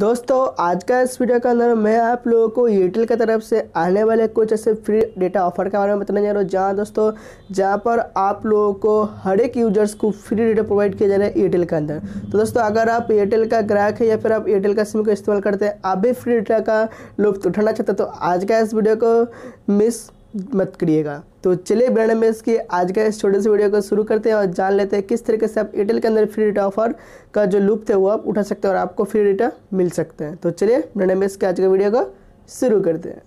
दोस्तों आज का इस वीडियो के अंदर मैं आप लोगों को एयरटेल की तरफ से आने वाले कुछ ऐसे फ्री डेटा ऑफर के बारे में बताने जा रहा हूँ जहाँ दोस्तों जहाँ पर आप लोगों को हर एक यूजर्स को फ्री डेटा प्रोवाइड किया जा रहा है एयरटेल के अंदर तो दोस्तों अगर आप एयरटेल का ग्राहक है या फिर आप एयरटेल का सिम का इस्तेमाल करते हैं आप भी फ्री डेटा का लुफ्त उठाना चाहते हैं तो आज का इस वीडियो को मिस मत करिएगा तो चलिए ब्रांड एम्बेस की आज का इस छोटे से वीडियो को शुरू करते हैं और जान लेते हैं किस तरीके से आप एयरटेल के अंदर फ्री डेटा ऑफर का जो लुप थे वो आप उठा सकते हैं और आपको फ्री डेटा मिल सकते हैं तो चलिए ब्रांड एम्बेस के आज के वीडियो को शुरू करते हैं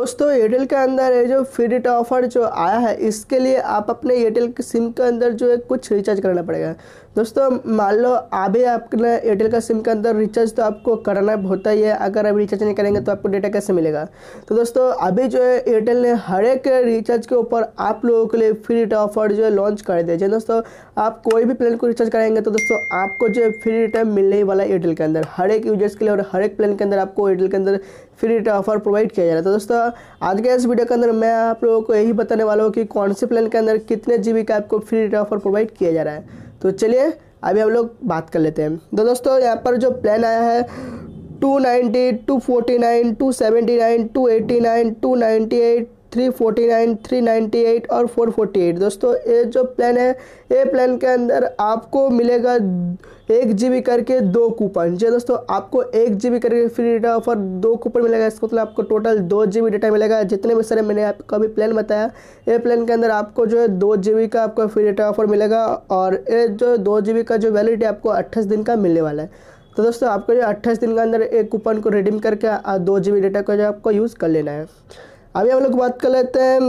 दोस्तों एयरटेल के अंदर ये जो फ्री डेटा ऑफर जो आया है इसके लिए आप अपने एयरटेल के सिम के अंदर जो है कुछ रिचार्ज करना पड़ेगा दोस्तों मान लो अभी आपने एयरटेल का सिम के अंदर रिचार्ज तो आपको करना होता ही है अगर अभी रिचार्ज नहीं करेंगे तो आपको डेटा कैसे मिलेगा तो दोस्तों अभी जो है एयरटेल ने हर एक रिचार्ज के ऊपर आप लोगों के लिए फ्री डेटा ऑफर जो है लॉन्च कर दिया दोस्तों आप कोई भी प्लान को रिचार्ज करेंगे तो दोस्तों आपको जो है फ्री डेटा मिलने वाला एयरटेल के अंदर हर एक यूजर्स के लिए और हर एक प्लान के अंदर आपको एयरटेल के अंदर फ्री डेटा ऑफर प्रोवाइड किया जा रहा है तो दोस्तों आज के इस वीडियो के अंदर मैं आप लोगों को यही बताने वाला हूँ कि कौन से प्लान के अंदर कितने जी का आपको फ्री डेटा ऑफर प्रोवाइड किया जा रहा है तो चलिए अभी हम लोग बात कर लेते हैं तो दोस्तों यहाँ पर जो प्लान आया है 290, 249, 279, 289, 298, 349, 398 और 448 दोस्तों ये जो प्लान है ये प्लान के अंदर आपको मिलेगा एक जी करके दो कूपन जी दोस्तों आपको एक जी करके फ्री डेटा ऑफर दो कूपन मिलेगा इसको मतलब आपको टोटल दो जी डेटा मिलेगा जितने भी सारे मैंने आपको अभी प्लान बताया ये प्लान के अंदर आपको जो है दो जी का आपको फ्री डेटा ऑफर मिलेगा और ये जो दो जी का जो वैलिडिटी आपको अट्ठाईस दिन का मिलने वाला है तो दोस्तों आपको जो अट्ठाईस दिन के अंदर एक कूपन को रिडीम करके दो जी डेटा को जो आपको यूज़ कर लेना है अभी हम लोग बात कर लेते हैं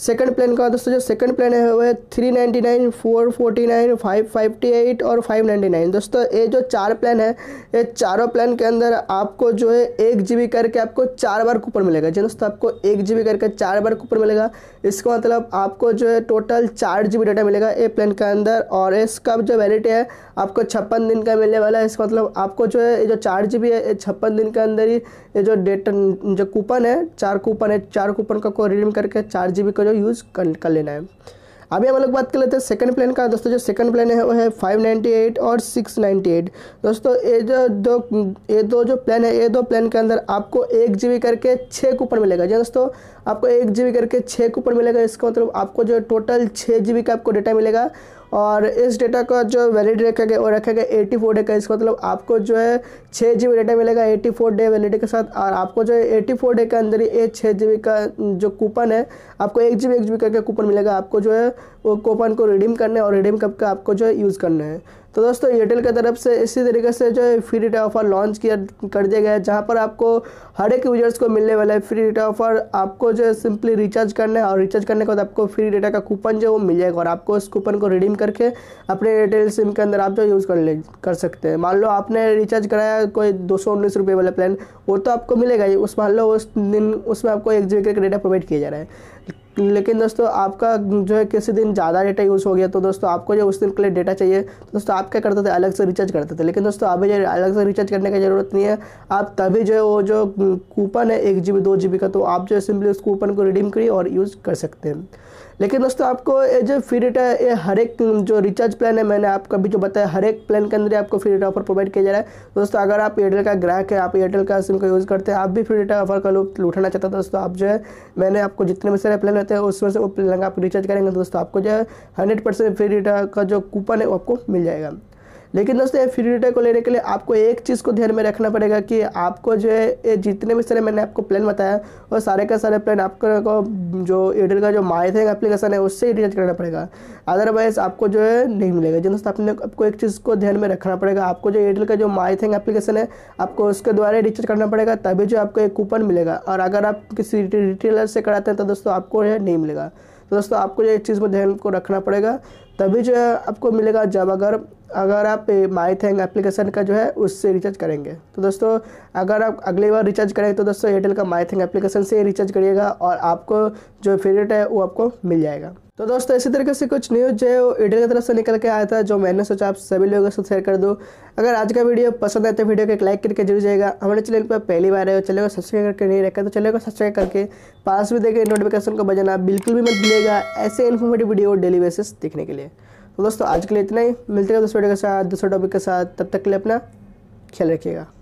सेकंड प्लान का दोस्तों जो सेकंड प्लान है वो है three ninety nine four forty nine five fifty eight और फाइव नाइन्टी नाइन दोस्तों ये जो चार प्लान है ये चारों प्लान के अंदर आपको जो है एक जी करके आपको चार बार कूपन मिलेगा जी दोस्तों आपको एक जी करके चार बार कूपन मिलेगा इसका मतलब आपको जो है टोटल चार जी डाटा मिलेगा ए प्लान के अंदर और इसका जो वैलिटी है आपको छप्पन दिन का मिलने वाला है इसका मतलब आपको जो है ये जो चार जी है छप्पन दिन के अंदर ही ये जो डेटा जो कूपन है चार कूपन है चार कूपन का को रिडीम करके चार जी को इसका जो यूज़ कर लेना है अभी हम लोग बात कर लेते हैं सेकंड प्लान का दोस्तों जो सेकंड प्लान है वो है 598 और 698 दोस्तों ये जो दो ये दो जो प्लान है ये दो प्लान के अंदर आपको एक जी करके छः कूपन मिलेगा जी दोस्तों आपको एक जी करके छः कूपन मिलेगा इसका मतलब आपको जो टोटल छः जी का आपको डेटा मिलेगा और इस डेटा का जो वैलिडी रखा गया वो रखा गया एटी फोर डे का इसका मतलब आपको जो है छः जी डेटा मिलेगा एटी फोर डे वैलिडी के साथ और आपको जो है एटी फोर डे के अंदर ही एक छः जी का जो कूपन है आपको एक जी बी एक जी बी करके कूपन मिलेगा आपको जो है वो कूपन को रिडीम करना है और रिडीम करके आपको जो है यूज़ करना है तो दोस्तों एयरटेल की तरफ से इसी तरीके से जो है फ्री डेटा ऑफर लॉन्च किया कर दिया गया है जहाँ पर आपको हर एक यूजर्स को मिलने वाला है फ्री डेटा ऑफर आपको जो है सिंपली रिचार्ज करना है और रिचार्ज करने के बाद आपको फ्री डेटा का कूपन जो है वो मिल जाएगा और आपको उस कूपन को रिडीम करके अपने एयरटेल सिम के अंदर आप जो यूज़ कर ले कर सकते हैं मान लो आपने रिचार्ज कराया कोई दो सौ उन्नीस रुपये वाला प्लान वो तो आपको मिलेगा ही उस मान लो उस दिन उसमें आपको एक जी बी का डेटा प्रोवाइड किया जा रहा है लेकिन दोस्तों आपका जो है किसी दिन ज़्यादा डेटा यूज़ हो गया तो दोस्तों आपको जो उस दिन के लिए डेटा चाहिए तो दोस्तों आप क्या करते थे अलग से रिचार्ज करते थे लेकिन दोस्तों अभी जो अलग से रिचार्ज करने की ज़रूरत नहीं है आप तभी जो है वो जो कूपन है एक जी बी दो जी बी का तो आप जो है सिंपली उस कूपन को रिडीम करिए और यूज़ कर सकते हैं लेकिन दोस्तों आपको ये जो फ्री डेटा ये हर एक जो रिचार्ज प्लान है मैंने आपको अभी जो बताया हर एक प्लान के अंदर आपको फ्री डेटा ऑफर प्रोवाइड किया जा रहा है तो दोस्तों अगर आप एयरटेल का ग्राहक है आप एयरटेल का सिम का यूज़ करते हैं आप भी फ्री डेटा ऑफर का लुप उठाना चाहते हैं तो दोस्तों आप जो है मैंने आपको जितने भी सारे प्लान रहता है उस वजह से वो प्लान आप रिचार्ज करेंगे दोस्तों आपको जो है हंड्रेड परसेंट फ्री डेटा का जो कूपन है वो आपको मिल जाएगा लेकिन दोस्तों एफिडिटे को लेने के लिए आपको एक चीज़ को ध्यान में रखना पड़ेगा कि आपको जो है जितने भी सारे मैंने आपको प्लान बताया वो सारे का सारे प्लान आपको जो एयरटेल का जो माई थे एप्लीकेशन है उससे ही रिचार्ज करना पड़ेगा अदरवाइज आपको जो है नहीं मिलेगा जिन दोस्तों आपने आपको एक चीज़ को ध्यान में रखना पड़ेगा आपको जो एयरटेल का जो माई एप्लीकेशन है आपको उसके द्वारा रिचार्ज करना पड़ेगा तभी जो आपको एक कूपन मिलेगा और अगर आप किसी रिटेलर से कराते हैं तो दोस्तों आपको यह नहीं मिलेगा तो दोस्तों आपको इस चीज़ को ध्यान को रखना पड़ेगा तभी जो है आपको मिलेगा जब अगर अगर आप माई थैंग एप्लीकेशन का जो है उससे रिचार्ज करेंगे तो दोस्तों अगर आप अगली बार रिचार्ज करें तो दोस्तों एयरटेल का माई थैंग एप्लीकेशन से रिचार्ज करिएगा और आपको जो फेवरेट है वो आपको मिल जाएगा तो दोस्तों इसी तरीके से कुछ न्यूज़ जो है वो ईडर की तरफ से निकल के आया था जो मैंने सोचा आप सभी लोगों के साथ शेयर कर दूँ अगर आज का वीडियो पसंद आए तो वीडियो को एक लाइक करके जरूर जाएगा हमारे चैनल पर पहली बार है चैनल को सब्सक्राइब करके नहीं रखा तो चैनल को सब्सक्राइब करके पास भी देकर नोटिफिकेशन को बजाना बिल्कुल भी मत मिलेगा ऐसे इन्फॉर्मेटिव वीडियो डेली बेसिस देखने के लिए तो दोस्तों आज के लिए इतना ही मिलते हैं दूसरे वीडियो के साथ दूसरे टॉपिक के साथ तब तक के लिए अपना ख्याल रखिएगा